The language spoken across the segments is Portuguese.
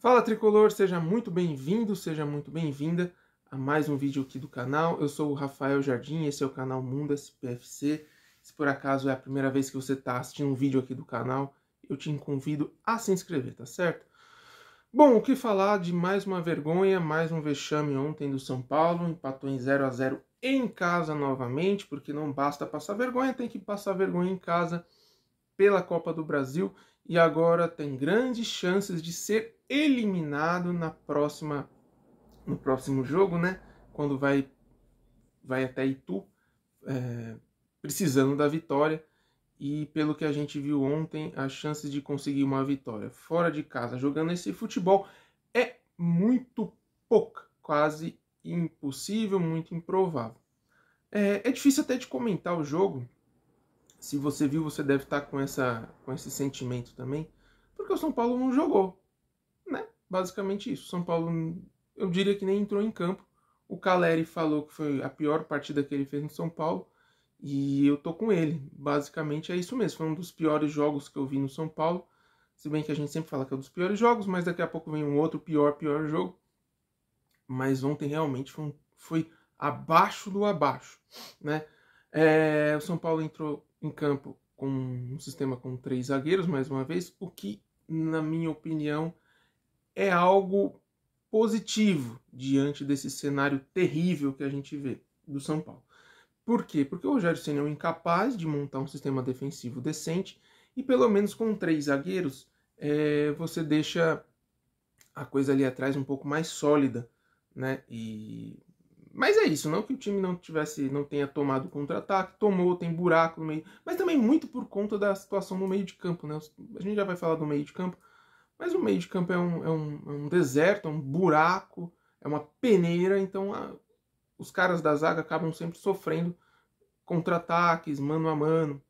Fala tricolor, seja muito bem-vindo, seja muito bem-vinda a mais um vídeo aqui do canal. Eu sou o Rafael Jardim, esse é o canal Mundo SPFC. Se por acaso é a primeira vez que você está assistindo um vídeo aqui do canal, eu te convido a se inscrever, tá certo? Bom, o que falar de mais uma vergonha, mais um vexame ontem do São Paulo, empatou em 0 a 0 em casa novamente, porque não basta passar vergonha, tem que passar vergonha em casa pela Copa do Brasil e agora tem grandes chances de ser eliminado na próxima no próximo jogo, né? Quando vai vai até Itu, é, precisando da vitória e pelo que a gente viu ontem, as chances de conseguir uma vitória fora de casa jogando esse futebol é muito pouca, quase impossível, muito improvável. É, é, difícil até de comentar o jogo. Se você viu, você deve estar com, essa, com esse sentimento também, porque o São Paulo não jogou basicamente isso. São Paulo, eu diria que nem entrou em campo. O Caleri falou que foi a pior partida que ele fez no São Paulo. E eu tô com ele. Basicamente é isso mesmo. Foi um dos piores jogos que eu vi no São Paulo. Se bem que a gente sempre fala que é um dos piores jogos, mas daqui a pouco vem um outro pior, pior jogo. Mas ontem realmente foi, um, foi abaixo do abaixo, né? É, o São Paulo entrou em campo com um sistema com três zagueiros, mais uma vez, o que, na minha opinião, é algo positivo diante desse cenário terrível que a gente vê do São Paulo. Por quê? Porque o Rogério Senna é um incapaz de montar um sistema defensivo decente e pelo menos com três zagueiros é, você deixa a coisa ali atrás um pouco mais sólida, né? E mas é isso, não que o time não tivesse, não tenha tomado contra-ataque, tomou, tem buraco no meio, mas também muito por conta da situação no meio de campo, né? A gente já vai falar do meio de campo, mas o meio de campo é um, é um, é um deserto, é um buraco, é uma peneira, então a, ah, os caras da zaga acabam sempre sofrendo contra-ataques, mano a mano.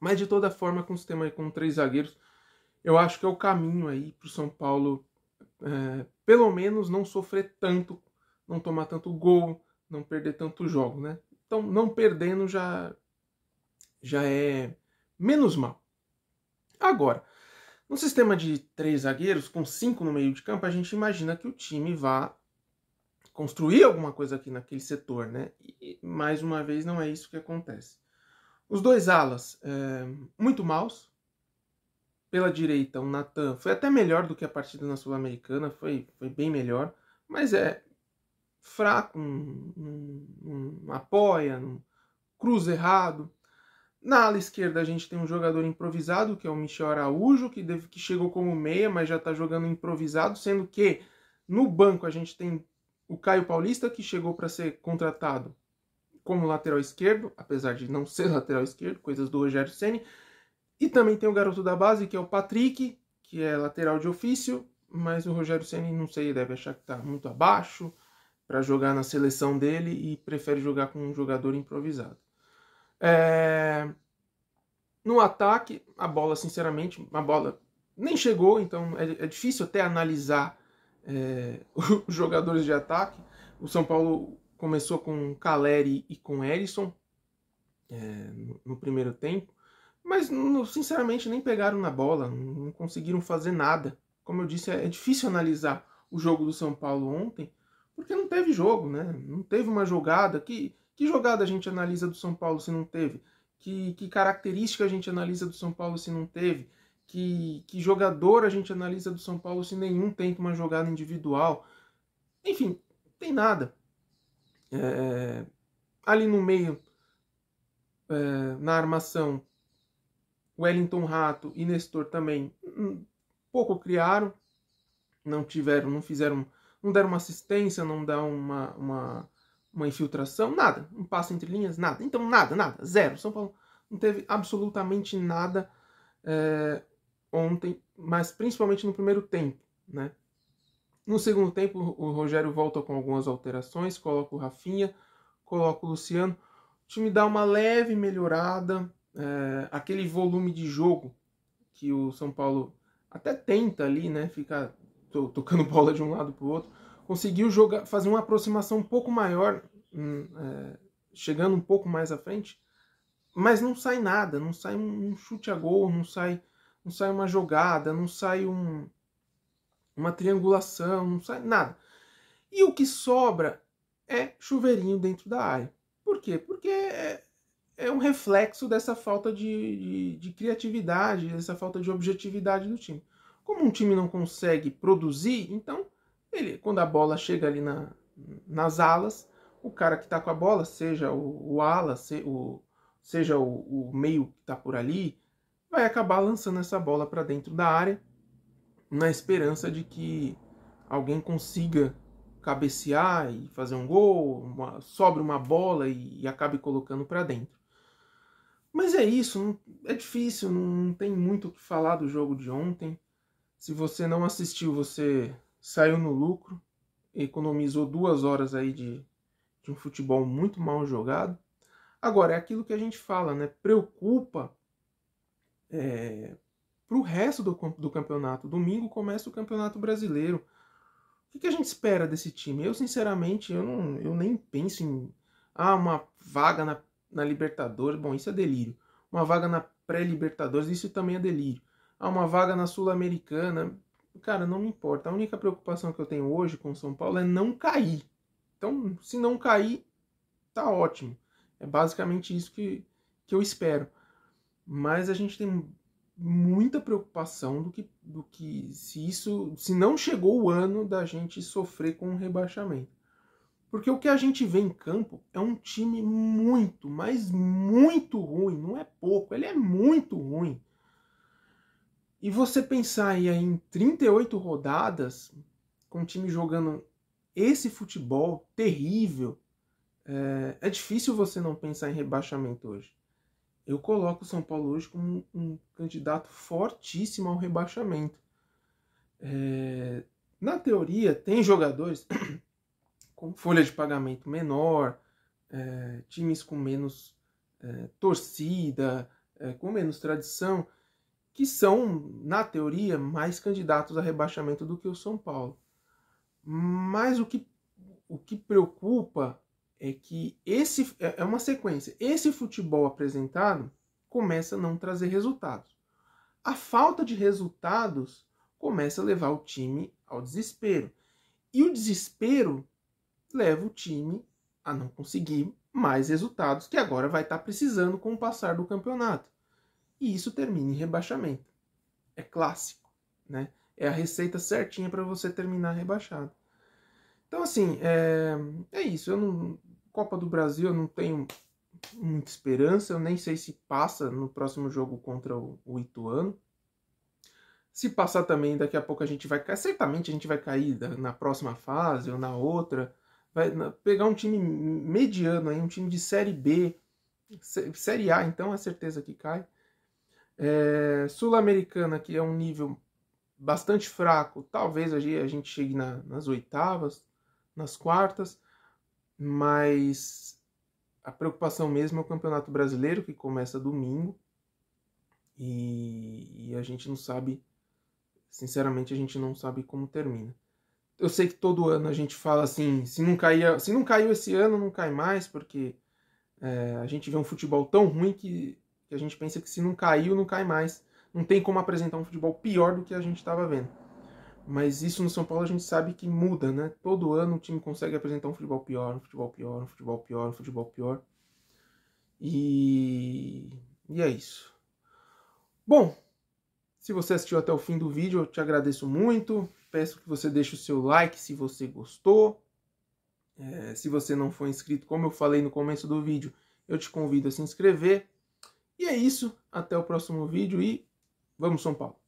Mas de toda forma, com o sistema aí, com três zagueiros, eu acho que é o caminho aí para o São Paulo, é, pelo menos não sofrer tanto, não tomar tanto gol, não perder tanto jogo, né? Então, não perdendo já já é menos mal. Agora, no sistema de três zagueiros, com cinco no meio de campo, a gente imagina que o time vá construir alguma coisa aqui naquele setor, né? E, mais uma vez, não é isso que acontece. Os dois alas, é, muito maus. Pela direita, o Natan foi até melhor do que a partida na Sul-Americana, foi, foi bem melhor, mas é fraco, não um, um, apoia, um, cruza errado. Na ala esquerda a gente tem um jogador improvisado, que é o Michel Araújo, que, deve, que chegou como meia, mas já está jogando improvisado, sendo que no banco a gente tem o Caio Paulista, que chegou para ser contratado como lateral esquerdo, apesar de não ser lateral esquerdo, coisas do Rogério Ceni. E também tem o garoto da base, que é o Patrick, que é lateral de ofício, mas o Rogério Ceni não sei, deve achar que está muito abaixo para jogar na seleção dele e prefere jogar com um jogador improvisado. É... No ataque, a bola, sinceramente, a bola nem chegou, então é, é difícil até analisar é, os jogadores de ataque. O São Paulo começou com Caleri e com Erisson é, no, no, primeiro tempo, mas no, sinceramente nem pegaram na bola, não conseguiram fazer nada. Como eu disse, é, é difícil analisar o jogo do São Paulo ontem, porque não teve jogo, né? Não teve uma jogada que que jogada a gente analisa do São Paulo se não teve? Que, que característica a gente analisa do São Paulo se não teve? Que, que jogador a gente analisa do São Paulo se nenhum tenta uma jogada individual? Enfim, tem nada. É, é, ali no meio, é, na armação, Wellington Rato e Nestor também hum, pouco criaram, não tiveram, não fizeram, não deram uma assistência, não dá uma, uma, uma infiltração, nada. Um passo entre linhas, nada. Então, nada, nada. Zero. São Paulo não teve absolutamente nada é, ontem, mas principalmente no primeiro tempo, né? No segundo tempo, o Rogério volta com algumas alterações, coloca o Rafinha, coloca o Luciano. O time dá uma leve melhorada, é, aquele volume de jogo que o São Paulo até tenta ali, né? Ficar tocando bola de um lado para o outro conseguiu jogar, fazer uma aproximação um pouco maior, um, é, chegando um pouco mais à frente, mas não sai nada, não sai um, um chute a gol, não sai, não sai uma jogada, não sai um, uma triangulação, não sai nada. E o que sobra é chuveirinho dentro da área. Por quê? Porque é, é um reflexo dessa falta de, de, de, criatividade, dessa falta de objetividade do time. Como um time não consegue produzir, então ele, quando a bola chega ali na, nas alas, o cara que está com a bola, seja o, o ala, se, o, seja o, o meio que está por ali, vai acabar lançando essa bola para dentro da área, na esperança de que alguém consiga cabecear e fazer um gol, uma, sobre uma bola e, e acabe colocando para dentro. Mas é isso, não, é difícil, não, não tem muito o que falar do jogo de ontem. Se você não assistiu, você saiu no lucro, economizou duas horas aí de, de um futebol muito mal jogado. Agora, é aquilo que a gente fala, né? Preocupa é, para o resto do, do campeonato. Domingo começa o campeonato brasileiro. O que, que, a gente espera desse time? Eu, sinceramente, eu, não, eu nem penso em ah, uma vaga na, na Libertadores. Bom, isso é delírio. Uma vaga na pré-Libertadores, isso também é delírio. Ah, uma vaga na Sul-Americana cara, não me importa. A única preocupação que eu tenho hoje com o São Paulo é não cair. Então, se não cair, tá ótimo. É basicamente isso que, que eu espero. Mas a gente tem muita preocupação do que, do que se isso se não chegou o ano da gente sofrer com o um rebaixamento. Porque o que a gente vê em campo é um time muito, mas muito ruim, não é pouco, ele é muito ruim. E você pensar aí em 38 rodadas, com o time jogando esse futebol terrível, é, é, difícil você não pensar em rebaixamento hoje. Eu coloco o São Paulo hoje como um, candidato fortíssimo ao rebaixamento. É, na teoria, tem jogadores com folha de pagamento menor, é, times com menos é, torcida, é, com menos tradição, que são, na teoria, mais candidatos a rebaixamento do que o São Paulo. Mas o que, o que preocupa é que esse é, é uma sequência. Esse futebol apresentado começa a não trazer resultados. A falta de resultados começa a levar o time ao desespero. E o desespero leva o time a não conseguir mais resultados que agora vai estar precisando com o passar do campeonato e isso termina em rebaixamento. É clássico, né? É a receita certinha para você terminar rebaixado. Então, assim, é, é isso. Eu não, Copa do Brasil eu não tenho muita esperança. Eu nem sei se passa no próximo jogo contra o, o Ituano. Se passar também, daqui a pouco a gente vai cair. Certamente a gente vai cair na próxima fase ou na outra. Vai pegar um time mediano aí, um time de série B, série A, então é certeza que cai. É, Sul-Americana, que é um nível bastante fraco, talvez a gente chegue na, nas oitavas, nas quartas, mas a preocupação mesmo é o Campeonato Brasileiro, que começa domingo, e, e a gente não sabe, sinceramente, a gente não sabe como termina eu sei que todo ano a gente fala assim, se não caía, se não caiu esse ano, não cai mais, porque é, a gente vê um futebol tão ruim que que a gente pensa que se não caiu, não cai mais. Não tem como apresentar um futebol pior do que a gente estava vendo. Mas isso no São Paulo a gente sabe que muda, né? Todo ano o time consegue apresentar um futebol pior, um futebol pior, um futebol pior, um futebol pior. E, e é isso. Bom, se você assistiu até o fim do vídeo, eu te agradeço muito. Peço que você deixe o seu like se você gostou. É, se você não for inscrito, como eu falei no começo do vídeo, eu te convido a se inscrever. E é isso. Até o próximo vídeo e vamos, São Paulo!